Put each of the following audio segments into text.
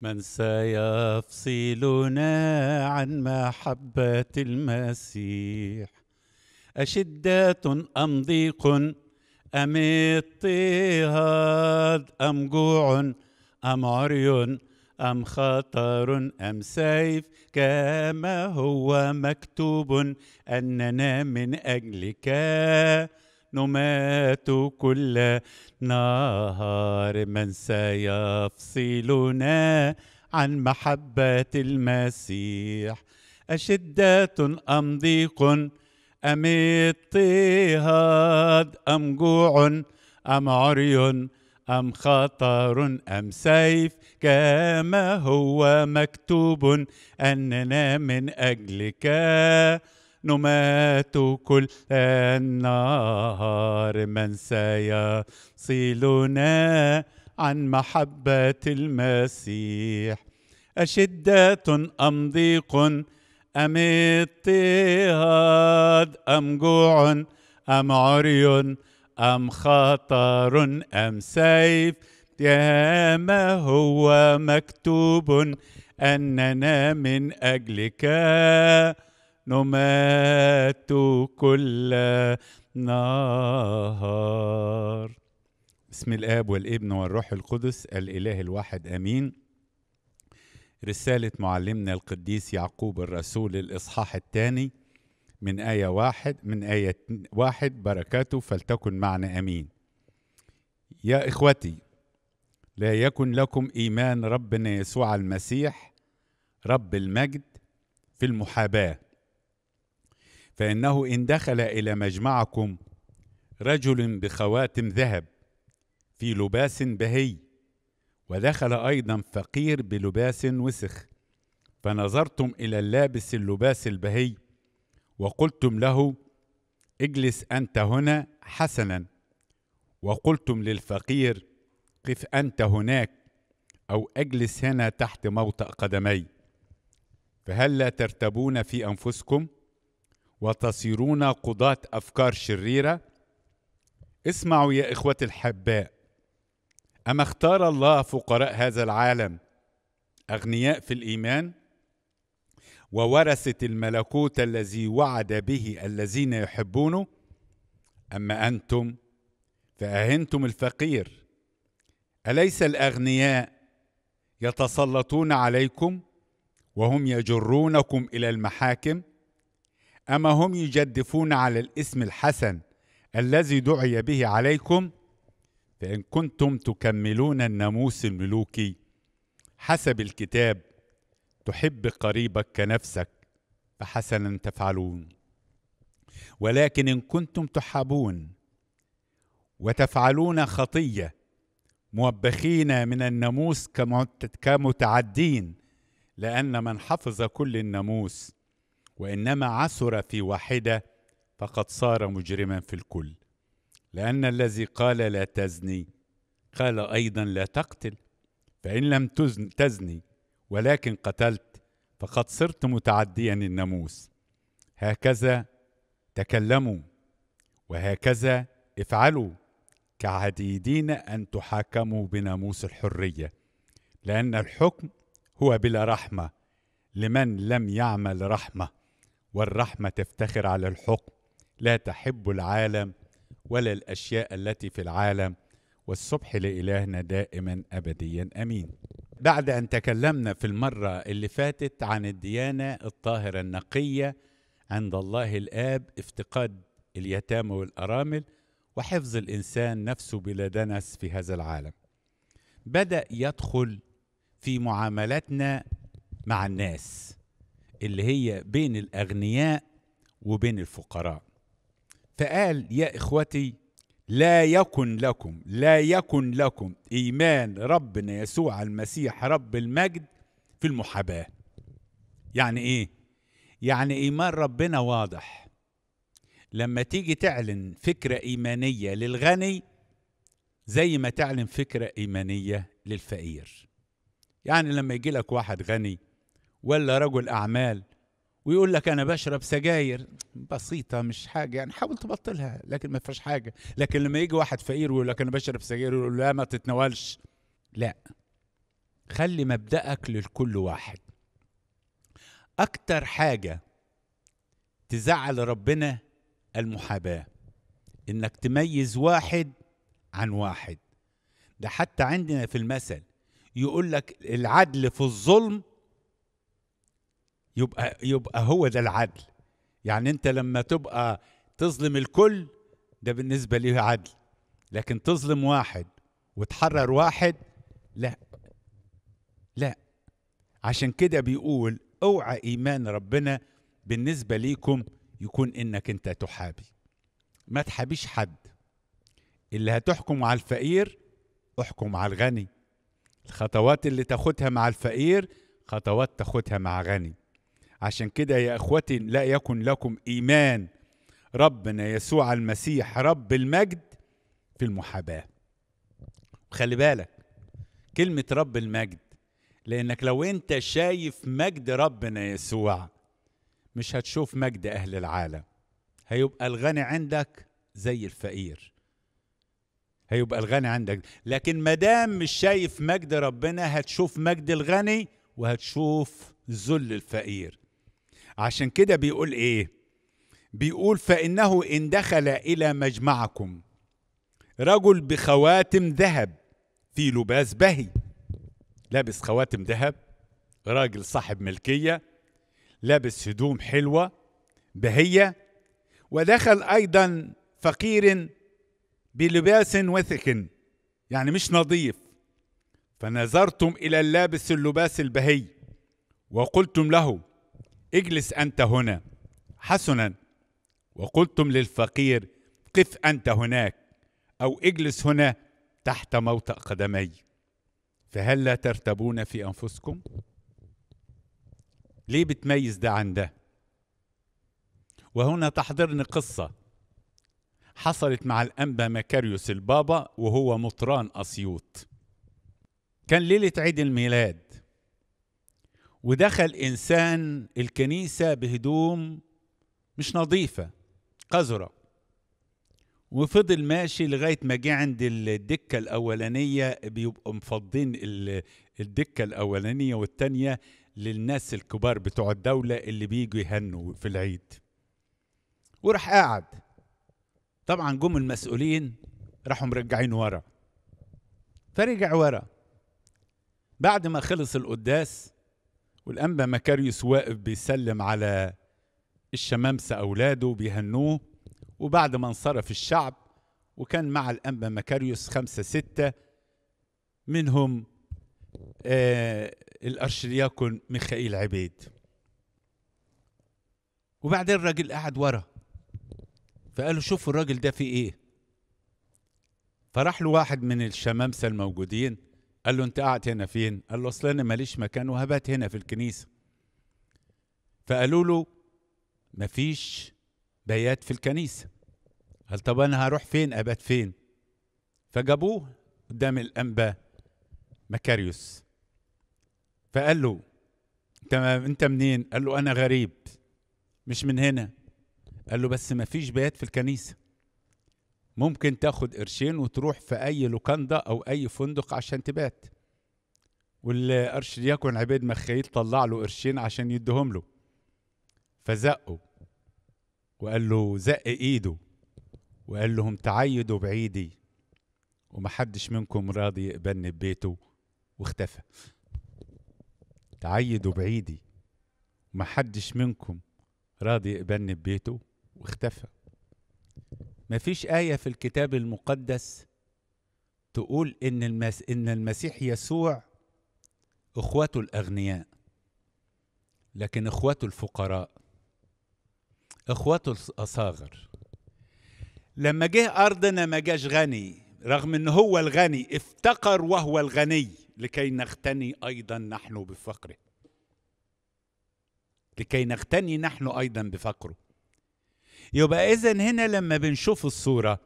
من سيفصلنا عن محبة المسيح أشدة أم ضيق أم اضطهاد أم جوع أم عري أم خطر أم سيف كما هو مكتوب أننا من أجلك نمات كل نهار من سيفصلنا عن محبة المسيح أشدة أم ضيق أم اضطهاد أم جوع أم عري أم خطر أم سيف كما هو مكتوب أننا من أجلك نمات كل النهار من سيصلنا عن محبة المسيح أشدة أم ضيق أم اضطهاد أم جوع أم عري أم خطر أم سيف يا ما هو مكتوب أننا من أجلك نمات كل نهار بسم الاب والابن والروح القدس الاله الواحد امين رساله معلمنا القديس يعقوب الرسول الاصحاح الثاني من ايه واحد من ايه واحد بركاته فلتكن معنا امين يا اخوتي لا يكن لكم ايمان ربنا يسوع المسيح رب المجد في المحاباه فإنه إن دخل إلى مجمعكم رجل بخواتم ذهب في لباس بهي ودخل أيضا فقير بلباس وسخ فنظرتم إلى اللابس اللباس البهي وقلتم له اجلس أنت هنا حسنا وقلتم للفقير قف أنت هناك أو اجلس هنا تحت موطأ قدمي فهل لا ترتبون في أنفسكم؟ وتصيرون قضاة أفكار شريرة؟ اسمعوا يا إخوتي الحباء أما اختار الله فقراء هذا العالم أغنياء في الإيمان وورثة الملكوت الذي وعد به الذين يحبونه أما أنتم فأهنتم الفقير أليس الأغنياء يتسلطون عليكم وهم يجرونكم إلى المحاكم؟ أما هم يجدفون على الاسم الحسن الذي دعي به عليكم فإن كنتم تكملون الناموس الملوكي حسب الكتاب تحب قريبك كنفسك فحسنا تفعلون ولكن إن كنتم تحابون وتفعلون خطية موبخين من الناموس كمتعدين لأن من حفظ كل الناموس وانما عثر في واحده فقد صار مجرما في الكل لان الذي قال لا تزني قال ايضا لا تقتل فان لم تزن تزني ولكن قتلت فقد صرت متعديا الناموس هكذا تكلموا وهكذا افعلوا كعديدين ان تحاكموا بناموس الحريه لان الحكم هو بلا رحمه لمن لم يعمل رحمه والرحمة تفتخر على الحكم لا تحب العالم ولا الأشياء التي في العالم والصبح لإلهنا دائما أبديا أمين بعد أن تكلمنا في المرة اللي فاتت عن الديانة الطاهرة النقية عند الله الآب افتقاد اليتامى والأرامل وحفظ الإنسان نفسه بلا دنس في هذا العالم بدأ يدخل في معاملاتنا مع الناس اللي هي بين الاغنياء وبين الفقراء فقال يا اخوتي لا يكن لكم لا يكن لكم ايمان ربنا يسوع المسيح رب المجد في المحاباه يعني ايه يعني ايمان ربنا واضح لما تيجي تعلن فكره ايمانيه للغني زي ما تعلن فكره ايمانيه للفقير يعني لما يجي لك واحد غني ولا رجل أعمال ويقول لك أنا بشرب سجاير بسيطة مش حاجة يعني حاول تبطلها لكن ما فيهاش حاجة لكن لما يجي واحد فقير ويقول لك أنا بشرب سجاير يقول لا ما تتناولش لا خلي مبدأك للكل واحد أكتر حاجة تزعل ربنا المحاباة إنك تميز واحد عن واحد ده حتى عندنا في المثل يقول لك العدل في الظلم يبقى يبقى هو ده العدل يعني انت لما تبقى تظلم الكل ده بالنسبه ليه عدل لكن تظلم واحد وتحرر واحد لا لا عشان كده بيقول اوعى ايمان ربنا بالنسبه ليكم يكون انك انت تحابي ما تحابيش حد اللي هتحكم على الفقير احكم على الغني الخطوات اللي تاخدها مع الفقير خطوات تاخدها مع غني عشان كده يا اخوتي لا يكن لكم ايمان ربنا يسوع المسيح رب المجد في المحاباه خلي بالك كلمه رب المجد لانك لو انت شايف مجد ربنا يسوع مش هتشوف مجد اهل العالم هيبقى الغني عندك زي الفقير هيبقى الغني عندك لكن دام مش شايف مجد ربنا هتشوف مجد الغني وهتشوف ذل الفقير عشان كده بيقول ايه بيقول فانه ان دخل الى مجمعكم رجل بخواتم ذهب في لباس بهي لابس خواتم ذهب راجل صاحب ملكيه لابس هدوم حلوه بهيه ودخل ايضا فقير بلباس وثق يعني مش نظيف فنظرتم الى اللابس اللباس البهي وقلتم له اجلس أنت هنا حسنا وقلتم للفقير قف أنت هناك أو اجلس هنا تحت موطأ قدمي فهل لا ترتبون في أنفسكم؟ ليه بتميز ده عن ده؟ وهنا تحضرني قصة حصلت مع الأنبا مكاريوس البابا وهو مطران أسيوط كان ليلة عيد الميلاد ودخل انسان الكنيسه بهدوم مش نظيفه قذره وفضل ماشي لغايه ما جه عند الدكه الاولانيه بيبقوا مفضين الدكه الاولانيه والثانيه للناس الكبار بتوع الدوله اللي بيجوا يهنوا في العيد وراح قاعد طبعا جم المسؤولين راحوا مرجعين ورا فرجع ورا بعد ما خلص القداس والانبا مكاريوس واقف بيسلم على الشمامسه اولاده بيهنوه وبعد ما انصرف الشعب وكان مع الانبا مكاريوس خمسه سته منهم آه الارشدياكون ميخائيل عبيد وبعدين الراجل قعد ورا فقالوا شوفوا الراجل ده في ايه فراح له واحد من الشمامسه الموجودين قال له انت قاعد هنا فين قال له اصل انا ماليش مكان وهبات هنا في الكنيسه فقالوا له مفيش بيات في الكنيسه قال طب انا هروح فين ابات فين فجابوه قدام الانبا مكاريوس فقال له انت انت منين قال له انا غريب مش من هنا قال له بس مفيش بيات في الكنيسه ممكن تاخد قرشين وتروح في اي لوكاندا او اي فندق عشان تبات والقرش ليكن عبيد مخيل طلع له قرشين عشان يديهم له فزقه وقال له زق ايده وقال لهم تعيدوا بعيدي ومحدش منكم راضي يقبلني ببيته واختفى تعيدوا بعيدي ومحدش منكم راضي يقبلني ببيته واختفى مفيش آية في الكتاب المقدس تقول إن المس إن المسيح يسوع إخوته الأغنياء لكن إخوته الفقراء إخوته الأصاغر لما جه أرضنا ما جاش غني رغم إن هو الغني افتقر وهو الغني لكي نغتني أيضا نحن بفقره لكي نغتني نحن أيضا بفقره يبقى اذا هنا لما بنشوف الصوره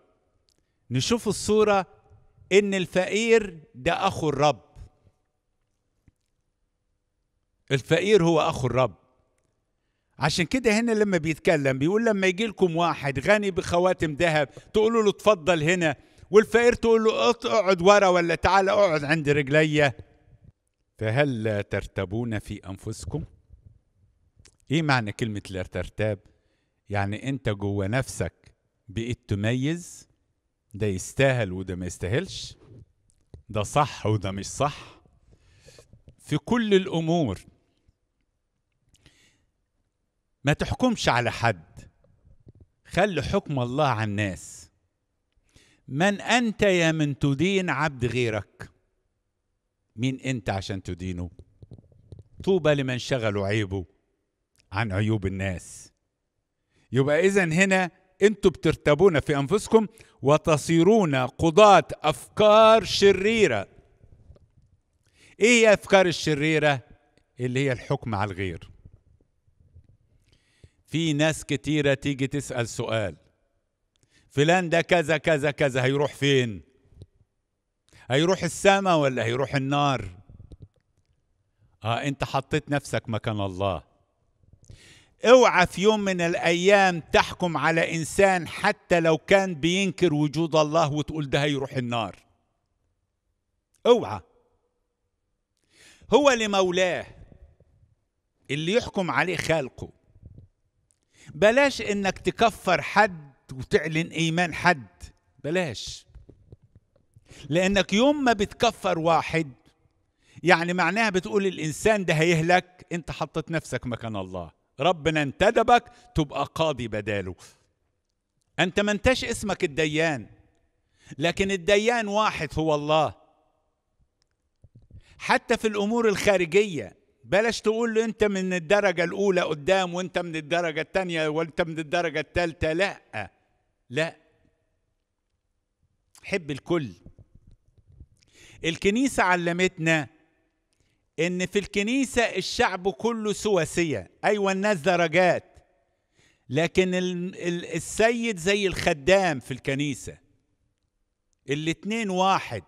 نشوف الصوره ان الفقير ده اخو الرب الفقير هو اخو الرب عشان كده هنا لما بيتكلم بيقول لما يجي لكم واحد غني بخواتم ذهب تقولوا له اتفضل هنا والفقير تقول له اقعد ورا ولا تعال اقعد عند رجليا فهل لا ترتبون في انفسكم ايه معنى كلمه لا ترتاب يعني انت جوه نفسك بقيت تميز ده يستاهل وده ما يستاهلش ده صح وده مش صح في كل الامور ما تحكمش على حد خلي حكم الله على الناس من انت يا من تدين عبد غيرك مين انت عشان تدينه طوبى لمن شغل عيبه عن عيوب الناس يبقى إذا هنا أنتم بترتبون في أنفسكم وتصيرون قضاة أفكار شريرة إيه هي أفكار الشريرة اللي هي الحكم على الغير في ناس كتيرة تيجي تسأل سؤال فلان ده كذا كذا كذا هيروح فين هيروح السماء ولا هيروح النار اه انت حطيت نفسك مكان الله اوعى في يوم من الايام تحكم على انسان حتى لو كان بينكر وجود الله وتقول ده هيروح النار اوعى هو لمولاه اللي يحكم عليه خالقه بلاش انك تكفر حد وتعلن ايمان حد بلاش لانك يوم ما بتكفر واحد يعني معناها بتقول الانسان ده هيهلك انت حطيت نفسك مكان الله ربنا انتدبك تبقى قاضي بداله انت ما انتش اسمك الديان لكن الديان واحد هو الله حتى في الامور الخارجيه بلاش تقول له انت من الدرجه الاولى قدام وانت من الدرجه الثانيه وانت من الدرجه الثالثه لا لا حب الكل الكنيسه علمتنا ان في الكنيسه الشعب كله سواسيه ايوه الناس درجات لكن السيد زي الخدام في الكنيسه الاتنين واحد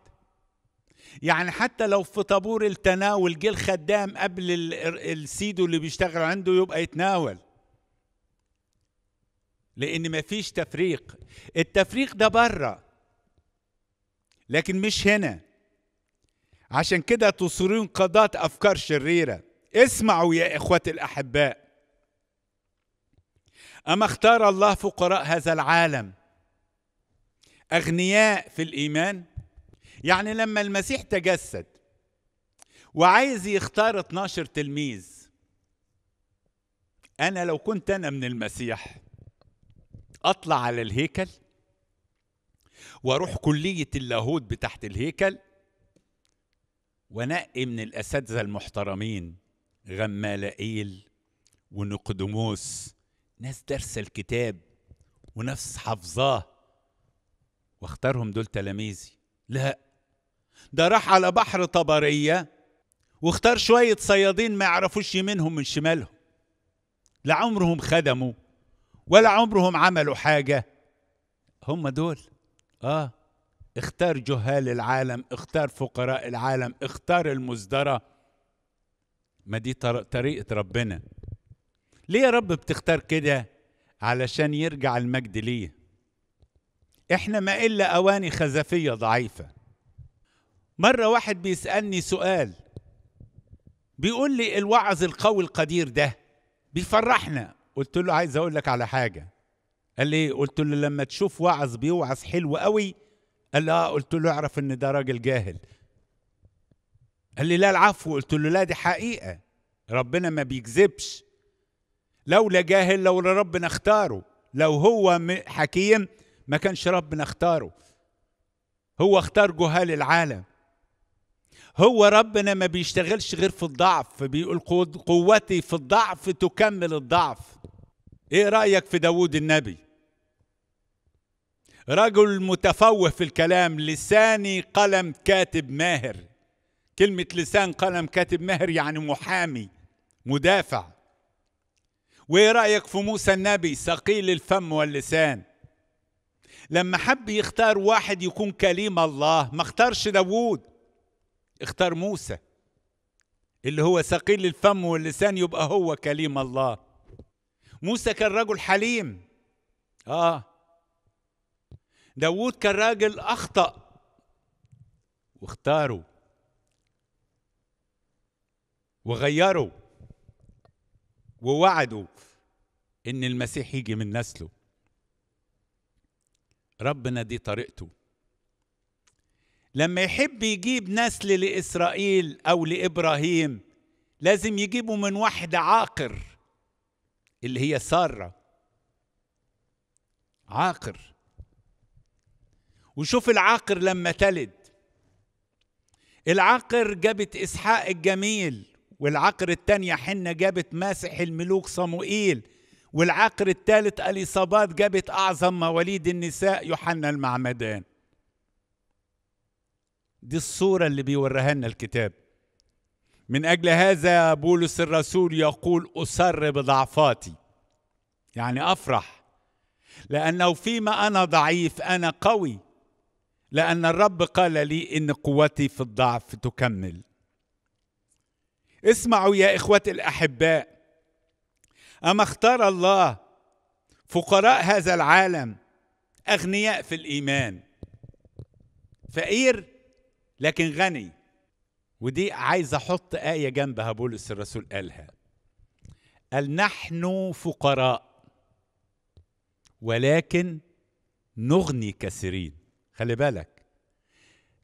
يعني حتى لو في طابور التناول جه الخدام قبل السيدو اللي بيشتغل عنده يبقى يتناول لان مفيش تفريق التفريق ده بره لكن مش هنا عشان كده تصيرون قضاة أفكار شريرة اسمعوا يا إخوتي الأحباء أما اختار الله فقراء هذا العالم أغنياء في الإيمان يعني لما المسيح تجسد وعايز يختار 12 تلميذ أنا لو كنت أنا من المسيح أطلع على الهيكل واروح كليه اللاهوت بتاعت الهيكل ونقي من الأساتذة المحترمين غمالائيل ونقدموس ناس دارسة الكتاب ونفس حافظاه واختارهم دول تلاميذي لا ده راح على بحر طبرية واختار شوية صيادين ما يعرفوش يمينهم من شمالهم لا عمرهم خدموا ولا عمرهم عملوا حاجة هم دول آه اختار جهال العالم اختار فقراء العالم اختار المزدرة ما دي طريقة ربنا ليه يا رب بتختار كده علشان يرجع المجد ليه احنا ما إلا أواني خزفية ضعيفة مرة واحد بيسألني سؤال بيقول لي الوعظ القوي القدير ده بيفرحنا قلت له عايز اقول لك على حاجه قال لي إيه؟ قلت له لما تشوف وعظ بيوعظ حلو قوي قال لي اه قلت له اعرف ان ده راجل جاهل قال لي لا العفو قلت له لا دي حقيقه ربنا ما بيكذبش لولا جاهل لو ربنا اختاره لو هو حكيم ما كانش ربنا اختاره هو اختار جهال العالم هو ربنا ما بيشتغلش غير في الضعف بيقول قوتي في الضعف تكمل الضعف ايه رايك في داوود النبي رجل متفوه في الكلام لساني قلم كاتب ماهر كلمة لسان قلم كاتب ماهر يعني محامي مدافع وايه رأيك في موسى النبي ثقيل الفم واللسان لما حب يختار واحد يكون كليم الله ما اختارش داوود اختار موسى اللي هو ثقيل الفم واللسان يبقى هو كليم الله موسى كان رجل حليم اه داوود كان راجل أخطأ واختاره وغيره ووعدوا إن المسيح يجي من نسله ربنا دي طريقته لما يحب يجيب نسل لإسرائيل أو لإبراهيم لازم يجيبوا من واحد عاقر اللي هي سارة عاقر وشوف العاقر لما تلد العاقر جابت إسحاق الجميل والعقر الثانية حنة جابت ماسح الملوك صموئيل والعقر الثالث أليصابات جابت أعظم مواليد النساء يوحنا المعمدان دي الصورة اللي بيوريها لنا الكتاب من أجل هذا بولس الرسول يقول أسر بضعفاتي يعني أفرح لأنه فيما أنا ضعيف أنا قوي لأن الرب قال لي إن قوتي في الضعف تكمل اسمعوا يا إخوتي الأحباء أما اختار الله فقراء هذا العالم أغنياء في الإيمان فقير لكن غني ودي عايز أحط آية جنبها بولس الرسول قالها قال نحن فقراء ولكن نغني كثيرين خلي بالك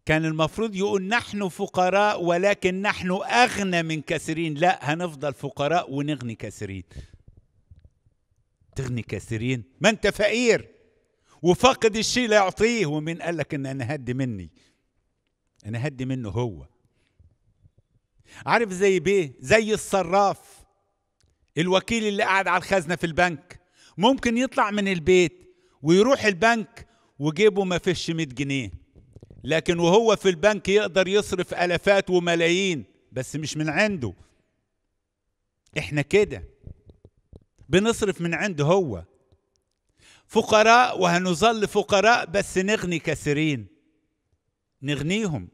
كان المفروض يقول نحن فقراء ولكن نحن أغنى من كثيرين لا هنفضل فقراء ونغني كثيرين تغني كثيرين ما أنت فقير وفاقد الشيء لا يعطيه ومين قال لك ان انا هدي مني انا هدي منه هو عارف زي بيه زي الصراف الوكيل اللي قاعد على الخزنه في البنك ممكن يطلع من البيت ويروح البنك وجيبه ما فيش 100 جنيه لكن وهو في البنك يقدر يصرف الافات وملايين بس مش من عنده احنا كده بنصرف من عنده هو فقراء وهنظل فقراء بس نغني كثيرين نغنيهم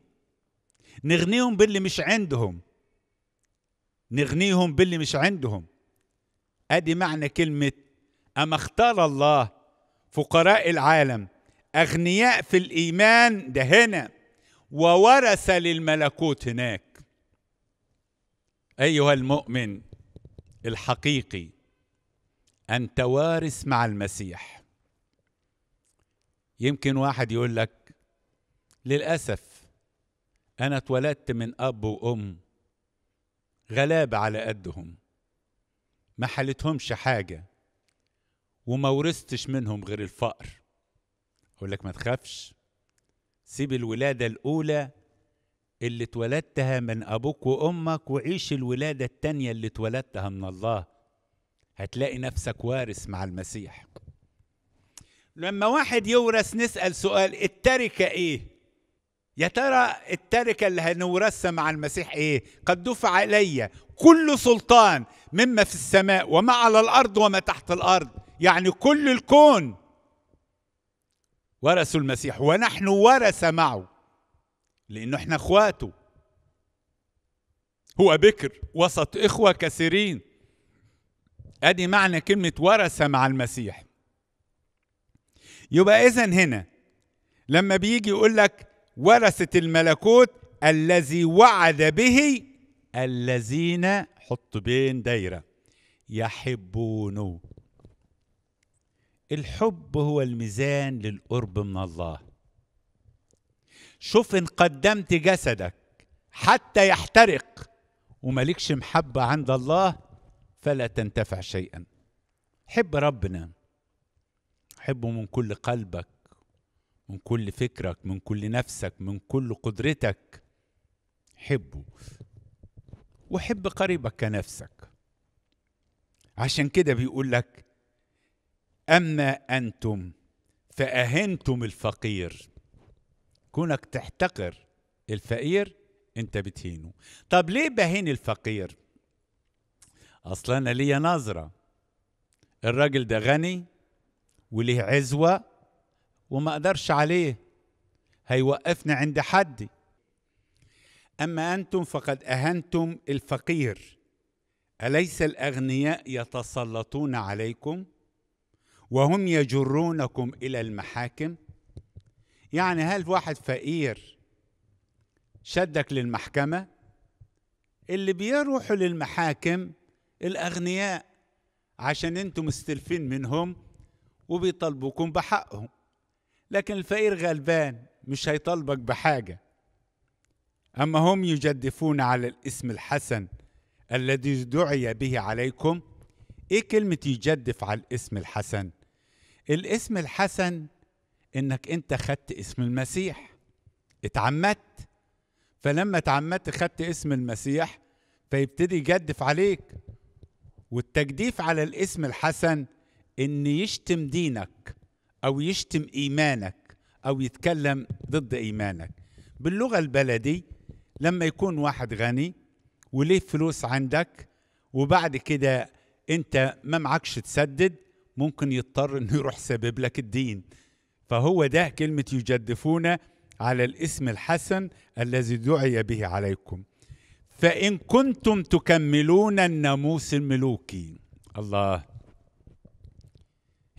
نغنيهم باللي مش عندهم نغنيهم باللي مش عندهم ادي معنى كلمه اما اختار الله فقراء العالم اغنياء في الايمان ده هنا وورث للملكوت هناك ايها المؤمن الحقيقي انت وارث مع المسيح يمكن واحد يقول لك للاسف انا اتولدت من اب وام غلابه على قدهم ما حالتهمش حاجه وما ورثتش منهم غير الفقر اقول لك ما تخافش سيب الولاده الاولى اللي اتولدتها من ابوك وامك وعيش الولاده التانيه اللي اتولدتها من الله هتلاقي نفسك وارث مع المسيح لما واحد يورث نسال سؤال التركه ايه يا ترى التركة اللي هنورثها مع المسيح ايه؟ قد دفع إلي كل سلطان مما في السماء وما على الارض وما تحت الارض، يعني كل الكون ورثوا المسيح ونحن ورثة معه لأنه احنا اخواته هو بكر وسط إخوة كثيرين أدي معنى كلمة ورثة مع المسيح يبقى إذا هنا لما بيجي يقول لك ورثة الملكوت الذي وعد به الذين حط بين دايرة يحبونه الحب هو الميزان للقرب من الله شوف ان قدمت جسدك حتى يحترق ومالكش محبه عند الله فلا تنتفع شيئا حب ربنا حبه من كل قلبك من كل فكرك من كل نفسك من كل قدرتك حبه وحب قريبك كنفسك عشان كده بيقول لك اما انتم فاهنتم الفقير كونك تحتقر الفقير انت بتهينه طب ليه بهين الفقير اصلا انا ليا نظره الراجل ده غني وليه عزوه وما اقدرش عليه هيوقفني عند حدي اما انتم فقد اهنتم الفقير اليس الاغنياء يتسلطون عليكم وهم يجرونكم الى المحاكم يعني هل واحد فقير شدك للمحكمه اللي بيروحوا للمحاكم الاغنياء عشان انتم مستلفين منهم وبيطالبوكم بحقهم لكن الفقير غلبان مش هيطالبك بحاجه اما هم يجدفون على الاسم الحسن الذي دعي به عليكم ايه كلمه يجدف على الاسم الحسن الاسم الحسن انك انت خدت اسم المسيح اتعمدت فلما اتعمدت خدت اسم المسيح فيبتدي يجدف عليك والتجديف على الاسم الحسن ان يشتم دينك او يشتم ايمانك او يتكلم ضد ايمانك باللغه البلدي لما يكون واحد غني وليه فلوس عندك وبعد كده انت ما معكش تسدد ممكن يضطر انه يروح سبب لك الدين فهو ده كلمة يجدفون على الاسم الحسن الذي دعي به عليكم فإن كنتم تكملون الناموس الملوكي الله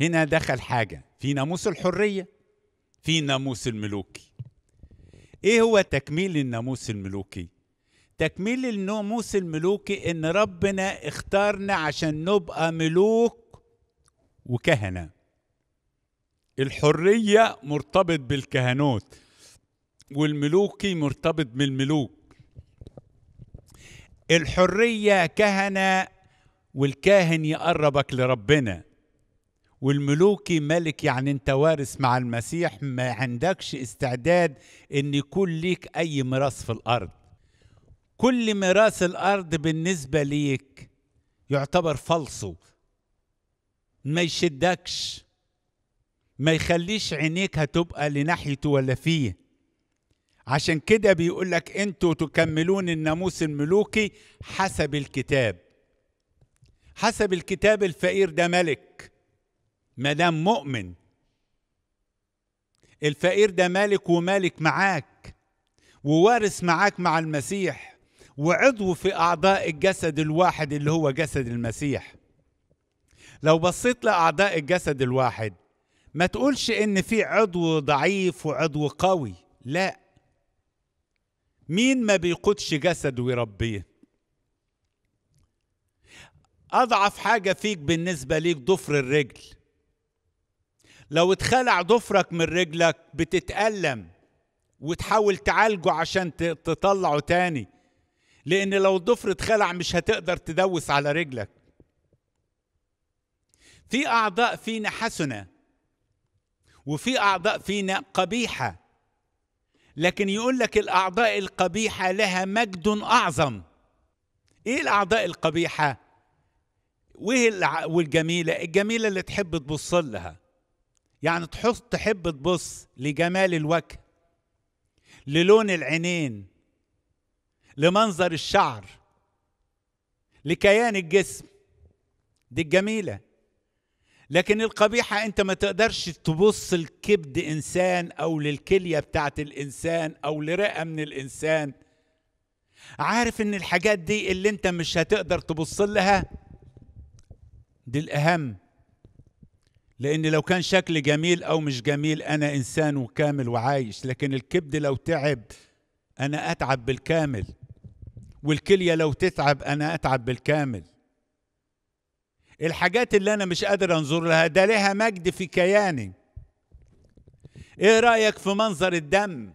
هنا دخل حاجة في ناموس الحرية في ناموس الملوكي ايه هو تكميل الناموس الملوكي تكميل الناموس الملوكي ان ربنا اختارنا عشان نبقى ملوك وكهنه الحريه مرتبط بالكهنوت والملوكي مرتبط بالملوك الحريه كهنه والكاهن يقربك لربنا والملوكي ملك يعني انت وارث مع المسيح ما عندكش استعداد ان يكون ليك اي ميراث في الارض كل ميراث الارض بالنسبه ليك يعتبر فلسو ما يشدكش ما يخليش عينيك هتبقى لناحيته ولا فيه عشان كده بيقول لك انتوا تكملون الناموس الملوكي حسب الكتاب حسب الكتاب الفقير ده ملك ما دام مؤمن الفقير ده ملك ومالك معاك ووارث معاك مع المسيح وعضو في اعضاء الجسد الواحد اللي هو جسد المسيح لو بصيت لاعضاء الجسد الواحد ما تقولش ان في عضو ضعيف وعضو قوي لا مين ما بيقودش جسد ويربيه اضعف حاجه فيك بالنسبه ليك ضفر الرجل لو اتخلع ضفرك من رجلك بتتالم وتحاول تعالجه عشان تطلعه تاني لان لو الضفر اتخلع مش هتقدر تدوس على رجلك في اعضاء فينا حسنه وفي اعضاء فينا قبيحه لكن يقول لك الاعضاء القبيحه لها مجد اعظم ايه الاعضاء القبيحه وايه والجميله الجميله اللي تحب تبص لها يعني تحس تحب تبص لجمال الوجه للون العينين لمنظر الشعر لكيان الجسم دي الجميله لكن القبيحة أنت ما تقدرش تبص لكبد إنسان أو للكلية بتاعت الإنسان أو لرئة من الإنسان عارف إن الحاجات دي اللي أنت مش هتقدر تبص لها دي الأهم لأن لو كان شكل جميل أو مش جميل أنا إنسان وكامل وعايش لكن الكبد لو تعب أنا أتعب بالكامل والكلية لو تتعب أنا أتعب بالكامل الحاجات اللي انا مش قادر انظر لها ده لها مجد في كياني ايه رايك في منظر الدم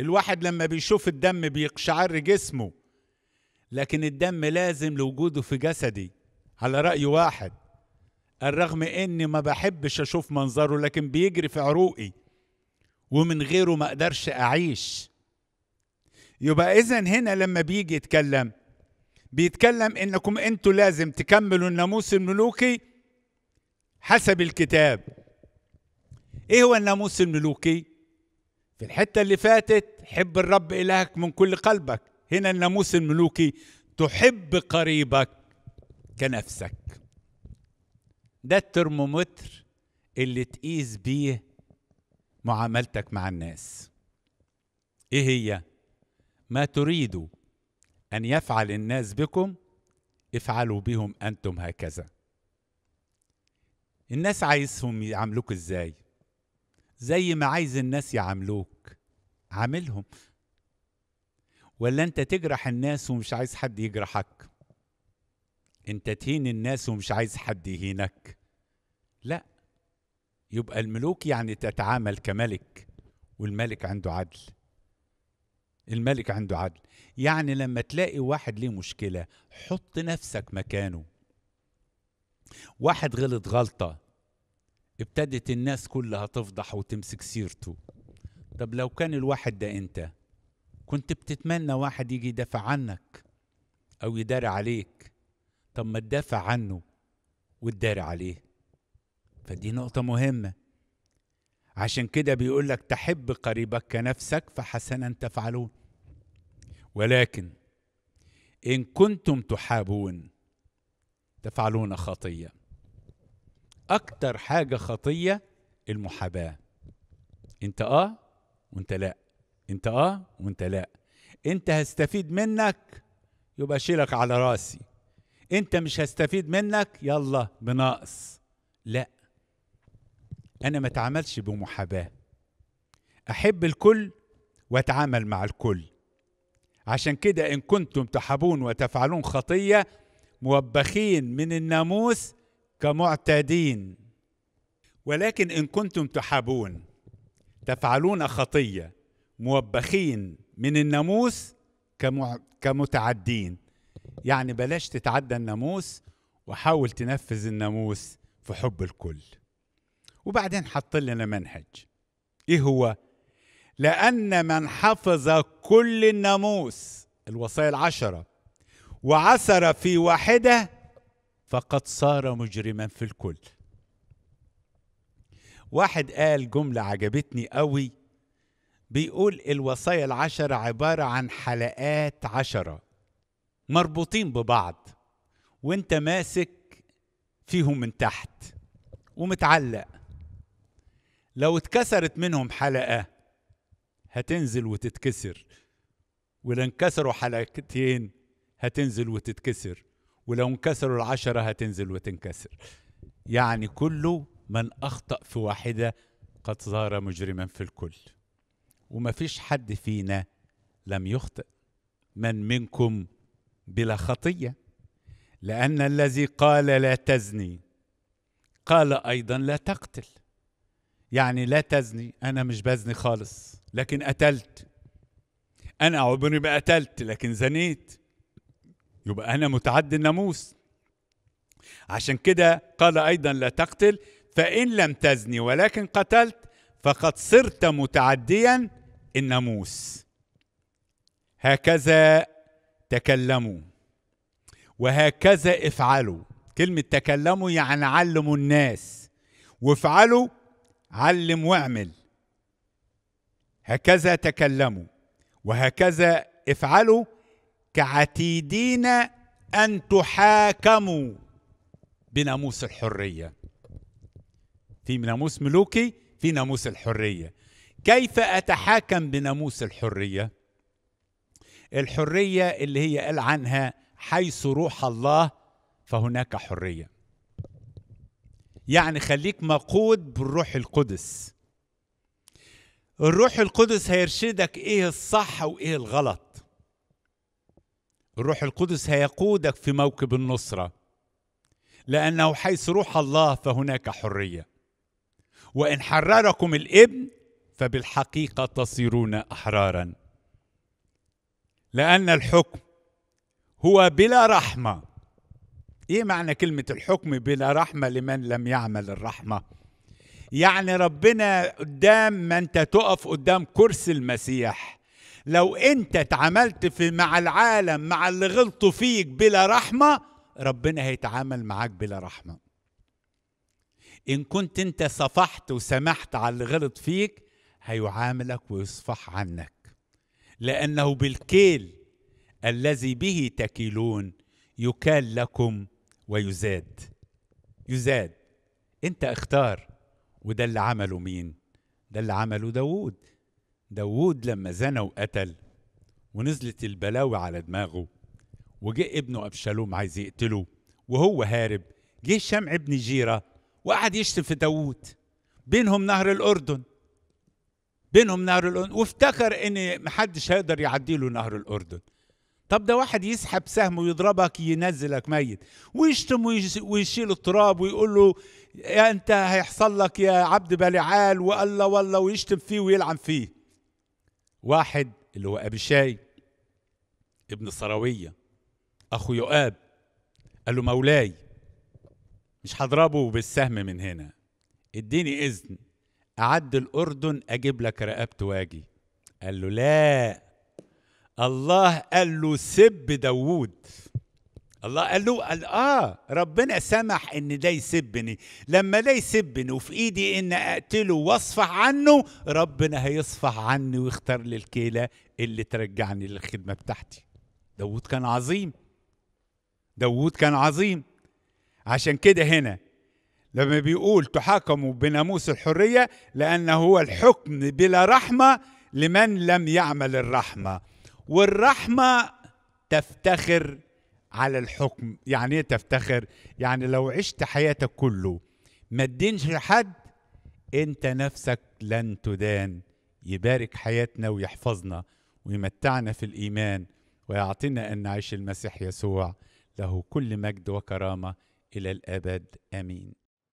الواحد لما بيشوف الدم بيقشعر جسمه لكن الدم لازم لوجوده في جسدي على راي واحد الرغم اني ما بحبش اشوف منظره لكن بيجري في عروقي ومن غيره ما اقدرش اعيش يبقى اذا هنا لما بيجي يتكلم بيتكلم انكم انتوا لازم تكملوا الناموس الملوكي حسب الكتاب ايه هو الناموس الملوكي في الحته اللي فاتت حب الرب الهك من كل قلبك هنا الناموس الملوكي تحب قريبك كنفسك ده الترمومتر اللي تقيس بيه معاملتك مع الناس ايه هي ما تريده أن يفعل الناس بكم افعلوا بهم أنتم هكذا الناس عايزهم يعاملوك ازاي زي ما عايز الناس يعاملوك عاملهم ولا انت تجرح الناس ومش عايز حد يجرحك انت تهين الناس ومش عايز حد يهينك لا يبقى الملوك يعني تتعامل كملك والملك عنده عدل الملك عنده عدل يعني لما تلاقي واحد ليه مشكلة حط نفسك مكانه واحد غلط غلطة ابتدت الناس كلها تفضح وتمسك سيرته طب لو كان الواحد ده انت كنت بتتمنى واحد يجي يدافع عنك او يداري عليك طب ما تدافع عنه وتداري عليه فدي نقطة مهمة عشان كده بيقول لك تحب قريبك كنفسك فحسنا تفعلون ولكن إن كنتم تحابون تفعلون خطية أكتر حاجة خطية المحاباة أنت آه وأنت لأ أنت آه وأنت لأ أنت هستفيد منك يبقى شيلك على راسي أنت مش هستفيد منك يلا بنقص لأ أنا ما اتعاملش بمحاباة أحب الكل وأتعامل مع الكل عشان كده إن كنتم تحبون وتفعلون خطية موبخين من الناموس كمعتادين ولكن إن كنتم تحبون تفعلون خطية موبخين من الناموس كمع... كمتعدين يعني بلاش تتعدى الناموس وحاول تنفذ الناموس في حب الكل وبعدين حط لنا منهج ايه هو لان من حفظ كل الناموس الوصايا العشره وعثر في واحده فقد صار مجرما في الكل واحد قال جمله عجبتني قوي بيقول الوصايا العشرة عبارة عن حلقات عشرة مربوطين ببعض وانت ماسك فيهم من تحت ومتعلق لو اتكسرت منهم حلقه هتنزل وتتكسر ولو انكسروا حلقتين هتنزل وتتكسر ولو انكسروا العشرة هتنزل وتنكسر يعني كل من أخطأ في واحدة قد صار مجرما في الكل وما فيش حد فينا لم يخطئ من منكم بلا خطية لأن الذي قال لا تزني قال أيضا لا تقتل يعني لا تزني أنا مش بزني خالص لكن قتلت أنا عمري ما قتلت لكن زنيت يبقى أنا متعدي الناموس عشان كده قال أيضا لا تقتل فإن لم تزني ولكن قتلت فقد صرت متعديا الناموس هكذا تكلموا وهكذا افعلوا كلمة تكلموا يعني علموا الناس وافعلوا علم واعمل هكذا تكلموا وهكذا افعلوا كعتيدين ان تحاكموا بناموس الحريه في ناموس ملوكي في ناموس الحريه كيف اتحاكم بناموس الحريه الحريه اللي هي قال عنها حيث روح الله فهناك حريه يعني خليك مقود بالروح القدس الروح القدس هيرشدك ايه الصح وايه الغلط الروح القدس هيقودك في موكب النصره لانه حيث روح الله فهناك حريه وان حرركم الابن فبالحقيقه تصيرون احرارا لان الحكم هو بلا رحمه ايه معنى كلمه الحكم بلا رحمه لمن لم يعمل الرحمه يعني ربنا قدام ما انت تقف قدام كرسي المسيح لو انت اتعاملت في مع العالم مع اللي غلطوا فيك بلا رحمه ربنا هيتعامل معاك بلا رحمه ان كنت انت صفحت وسمحت على اللي غلط فيك هيعاملك ويصفح عنك لانه بالكيل الذي به تكيلون يكال لكم ويزاد يزاد انت اختار وده اللي عمله مين ده اللي عمله داوود داوود لما زنى وقتل ونزلت البلاوي على دماغه وجه ابنه أبشالوم عايز يقتله وهو هارب جه شمع ابن جيرة وقعد يشتم في داوود بينهم نهر الأردن بينهم نهر الأردن وافتكر إن محدش هيقدر يعدي له نهر الأردن طب ده واحد يسحب سهم ويضربك ينزلك ميت ويشتم ويشيل التراب ويقول له يا انت هيحصل لك يا عبد بلعال والله والله ويشتم فيه ويلعن فيه واحد اللي هو ابي شاي ابن سراويه اخو يؤاب قال له مولاي مش هضربه بالسهم من هنا اديني اذن اعد الاردن اجيب لك رقبت واجي قال له لا الله قال له سب داوود الله قال له قال اه ربنا سمح ان ده يسبني لما ده يسبني وفي ايدي ان اقتله واصفح عنه ربنا هيصفح عني ويختار لي الكيله اللي ترجعني للخدمه بتاعتي داوود كان عظيم داوود كان عظيم عشان كده هنا لما بيقول تحاكموا بناموس الحريه لانه هو الحكم بلا رحمه لمن لم يعمل الرحمه والرحمه تفتخر على الحكم يعني ايه تفتخر يعني لو عشت حياتك كله ما تدينش لحد انت نفسك لن تدان يبارك حياتنا ويحفظنا ويمتعنا في الايمان ويعطينا ان نعيش المسيح يسوع له كل مجد وكرامه الى الابد امين